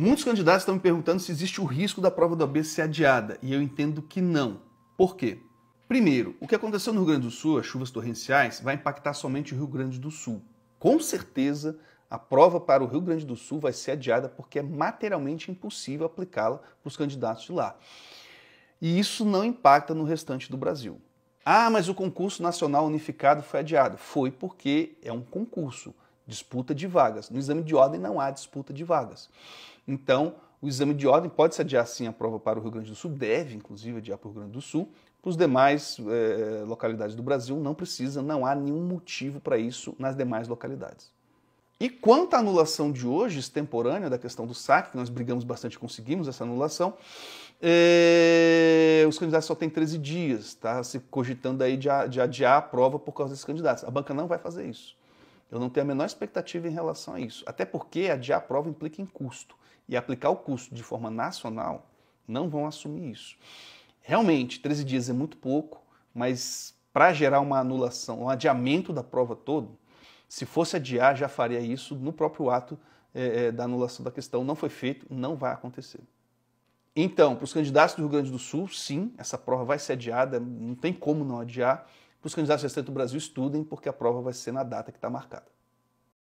Muitos candidatos estão me perguntando se existe o risco da prova do AB ser adiada, e eu entendo que não. Por quê? Primeiro, o que aconteceu no Rio Grande do Sul, as chuvas torrenciais, vai impactar somente o Rio Grande do Sul. Com certeza, a prova para o Rio Grande do Sul vai ser adiada porque é materialmente impossível aplicá-la para os candidatos de lá. E isso não impacta no restante do Brasil. Ah, mas o concurso nacional unificado foi adiado. Foi porque é um concurso disputa de vagas. No exame de ordem não há disputa de vagas. Então, o exame de ordem pode se adiar sim a prova para o Rio Grande do Sul, deve inclusive adiar para o Rio Grande do Sul. Para os demais eh, localidades do Brasil, não precisa, não há nenhum motivo para isso nas demais localidades. E quanto à anulação de hoje, extemporânea, da questão do saque, que nós brigamos bastante conseguimos essa anulação, eh, os candidatos só têm 13 dias, está se cogitando aí de, de adiar a prova por causa desses candidatos. A banca não vai fazer isso. Eu não tenho a menor expectativa em relação a isso. Até porque adiar a prova implica em custo. E aplicar o custo de forma nacional não vão assumir isso. Realmente, 13 dias é muito pouco, mas para gerar uma anulação, um adiamento da prova toda, se fosse adiar, já faria isso no próprio ato é, da anulação da questão. Não foi feito, não vai acontecer. Então, para os candidatos do Rio Grande do Sul, sim, essa prova vai ser adiada, não tem como não adiar para os candidatos restantes do Brasil estudem, porque a prova vai ser na data que está marcada.